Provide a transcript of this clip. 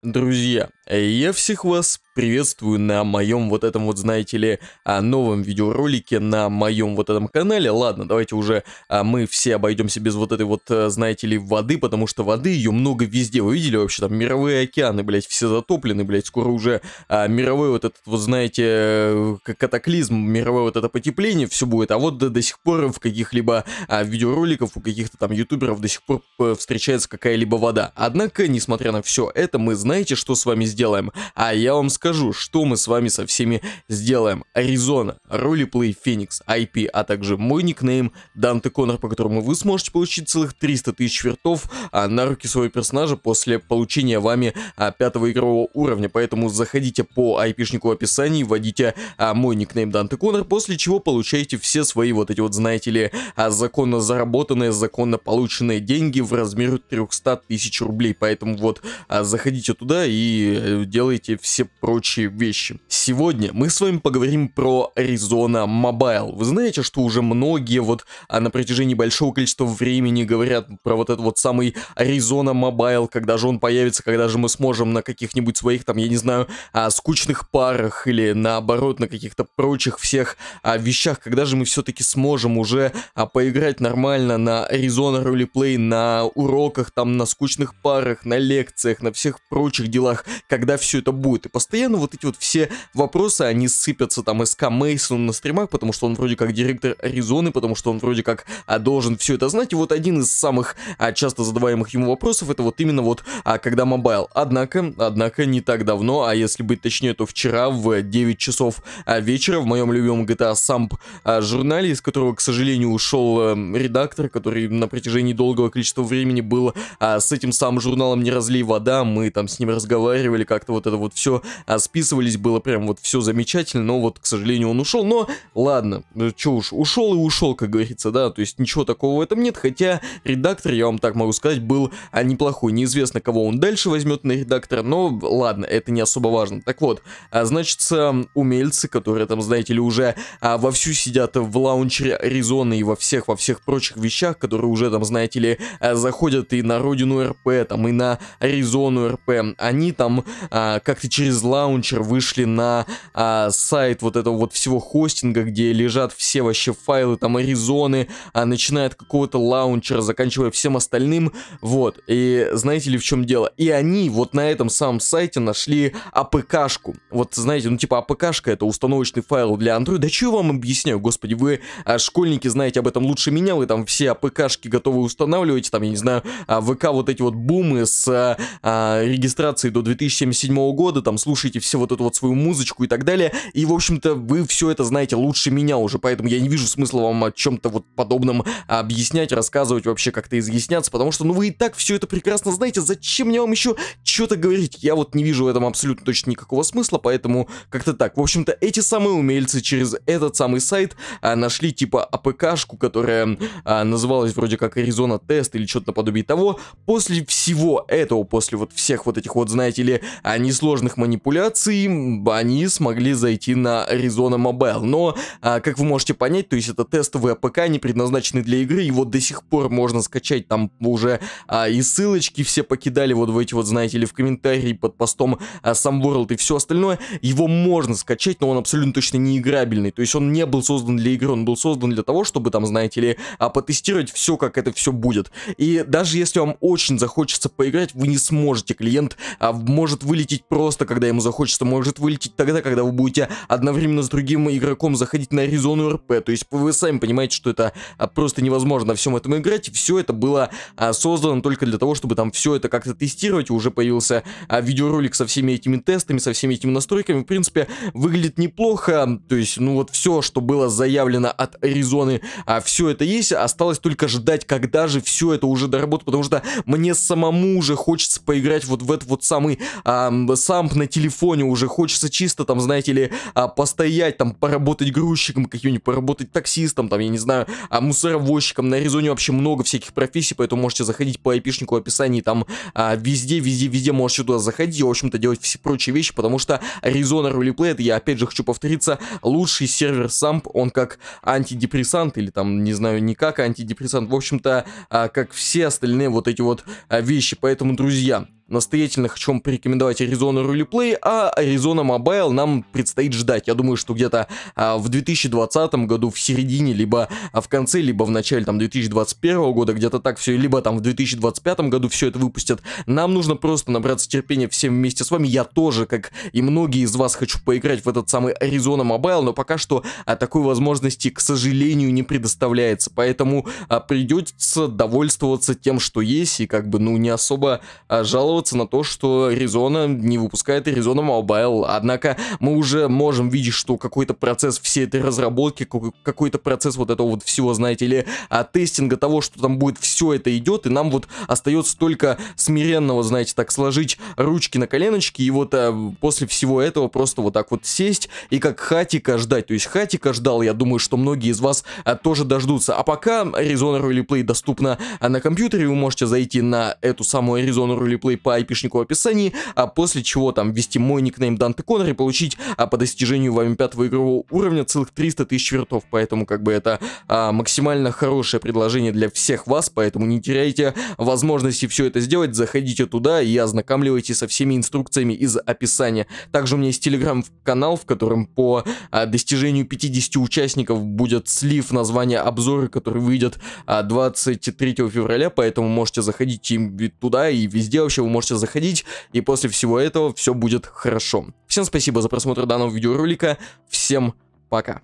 Друзья, я всех вас приветствую на моем вот этом вот, знаете ли, а, новом видеоролике на моем вот этом канале. Ладно, давайте уже а, мы все обойдемся без вот этой вот, э, знаете ли, воды, потому что воды ее много везде. Вы видели вообще там мировые океаны, блядь, все затоплены, блядь, скоро уже а, мировой вот этот вот, знаете, э, катаклизм, мировое вот это потепление, все будет. А вот до, до сих пор в каких-либо видеороликов у каких-то там ютуберов до сих пор э, встречается какая-либо вода. Однако, несмотря на все это, мы знаем, знаете, что с вами сделаем? А я вам скажу, что мы с вами со всеми сделаем. Аризона, Ролиплей, Феникс, IP, а также мой никнейм Данте Коннор, по которому вы сможете получить целых 300 тысяч вертов а, на руки своего персонажа после получения вами а, пятого игрового уровня. Поэтому заходите по IP-шнику в описании, вводите а, мой никнейм Данте Коннор, после чего получаете все свои вот эти вот, знаете ли, а, законно заработанные, законно полученные деньги в размере 300 тысяч рублей. Поэтому вот а, заходите туда и э, делайте все прочие вещи. Сегодня мы с вами поговорим про Arizona Mobile. Вы знаете, что уже многие вот а на протяжении большого количества времени говорят про вот этот вот самый Arizona Mobile, когда же он появится, когда же мы сможем на каких-нибудь своих там, я не знаю, а, скучных парах или наоборот на каких-то прочих всех а, вещах, когда же мы все-таки сможем уже поиграть нормально на Arizona Roleplay, на уроках, там, на скучных парах, на лекциях, на всех прочих прочих делах, когда все это будет. И постоянно вот эти вот все вопросы, они сыпятся там СК Мейсону на стримах, потому что он вроде как директор Аризоны, потому что он вроде как а, должен все это знать. И вот один из самых а, часто задаваемых ему вопросов, это вот именно вот, а, когда мобайл. Однако, однако, не так давно, а если быть точнее, то вчера в 9 часов а, вечера в моем любимом GTA Samp а, журнале, из которого, к сожалению, ушел а, эм, редактор, который на протяжении долгого количества времени был а, с этим самым журналом «Не разлей вода», мы там с с ним разговаривали, как-то вот это вот все а списывались, было прям вот все замечательно, но вот, к сожалению, он ушел, но ладно, ну че уж, ушел и ушел, как говорится, да, то есть ничего такого в этом нет, хотя редактор, я вам так могу сказать, был а, неплохой, неизвестно, кого он дальше возьмет на редактора, но ладно, это не особо важно. Так вот, а, значит, умельцы, которые там, знаете ли, уже а, вовсю сидят в лаунчере Аризоны и во всех, во всех прочих вещах, которые уже там, знаете ли, а, заходят и на родину РП, там, и на Аризону РП, они там а, как-то через лаунчер вышли на а, сайт вот этого вот всего хостинга, где лежат все вообще файлы там Аризоны, а, начиная от какого-то лаунчера, заканчивая всем остальным, вот, и знаете ли в чем дело? И они вот на этом самом сайте нашли АПКшку, вот знаете, ну типа АПКшка это установочный файл для Android, да чего вам объясняю, господи, вы а, школьники знаете об этом лучше меня, вы там все АПКшки готовы устанавливать, там, я не знаю, а, ВК вот эти вот бумы с а, а регистрацией регистрации до 2077 года, там слушаете все вот эту вот свою музычку и так далее, и, в общем-то, вы все это знаете лучше меня уже, поэтому я не вижу смысла вам о чем-то вот подобном объяснять, рассказывать, вообще как-то изъясняться, потому что, ну, вы и так все это прекрасно знаете, зачем мне вам еще что-то говорить? Я вот не вижу в этом абсолютно точно никакого смысла, поэтому как-то так. В общем-то, эти самые умельцы через этот самый сайт а, нашли типа АПКшку, которая а, называлась вроде как Arizona Test или что-то наподобие того. После всего этого, после вот всех вот этих этих вот, знаете ли, а, несложных манипуляций, они смогли зайти на Arizona Mobile. Но, а, как вы можете понять, то есть это тестовые АПК, не предназначенный для игры, его до сих пор можно скачать там уже а, и ссылочки все покидали вот в эти вот, знаете ли, в комментарии под постом сам World и все остальное. Его можно скачать, но он абсолютно точно не играбельный. То есть он не был создан для игры, он был создан для того, чтобы там, знаете ли, а потестировать все, как это все будет. И даже если вам очень захочется поиграть, вы не сможете клиент а может вылететь просто, когда ему захочется, может вылететь тогда, когда вы будете одновременно с другим игроком заходить на резону РП. То есть вы сами понимаете, что это а, просто невозможно всем этом играть. Все это было а, создано только для того, чтобы там все это как-то тестировать. Уже появился а, видеоролик со всеми этими тестами, со всеми этими настройками. В принципе, выглядит неплохо. То есть, ну вот все, что было заявлено от Аризоны, все это есть. Осталось только ждать, когда же все это уже доработать, потому что мне самому уже хочется поиграть вот в это этот вот самый а, самп на телефоне уже хочется чисто там, знаете ли, а, постоять там, поработать грузчиком каким-нибудь, поработать таксистом, там, я не знаю, а, мусоровозчиком. На Аризоне вообще много всяких профессий, поэтому можете заходить по айпишнику в описании, там а, везде, везде, везде можете туда заходить, в общем-то делать все прочие вещи, потому что Arizona Roleplay, это я опять же хочу повториться, лучший сервер самп, он как антидепрессант или там, не знаю, никак антидепрессант, в общем-то, а, как все остальные вот эти вот а, вещи, поэтому, друзья, настоятельно хочу вам порекомендовать Arizona Roleplay, а Arizona Mobile нам предстоит ждать. Я думаю, что где-то а, в 2020 году, в середине, либо а, в конце, либо в начале там 2021 года, где-то так все, либо там в 2025 году все это выпустят. Нам нужно просто набраться терпения всем вместе с вами. Я тоже, как и многие из вас, хочу поиграть в этот самый Arizona Mobile, но пока что а, такой возможности, к сожалению, не предоставляется. Поэтому а, придется довольствоваться тем, что есть, и как бы, ну, не особо а, жаловаться жаловаться на то, что Arizona не выпускает Arizona Мобайл. Однако мы уже можем видеть, что какой-то процесс всей этой разработки, какой-то процесс вот этого вот всего, знаете ли, а, тестинга того, что там будет, все это идет, и нам вот остается только смиренно, вот знаете, так сложить ручки на коленочки, и вот а, после всего этого просто вот так вот сесть и как хатика ждать. То есть хатика ждал, я думаю, что многие из вас а, тоже дождутся. А пока Arizona Roleplay доступна на компьютере, вы можете зайти на эту самую Arizona Roleplay по айпишнику в описании, а после чего там ввести мой никнейм Данте Коннор и получить а, по достижению вами пятого игрового уровня целых 300 тысяч вертов, поэтому как бы это а, максимально хорошее предложение для всех вас, поэтому не теряйте возможности все это сделать, заходите туда и ознакомливайтесь со всеми инструкциями из описания. Также у меня есть телеграм-канал, в котором по а, достижению 50 участников будет слив названия обзоры, который выйдет а, 23 февраля, поэтому можете заходить туда и везде вообще вы можете можете заходить, и после всего этого все будет хорошо. Всем спасибо за просмотр данного видеоролика, всем пока.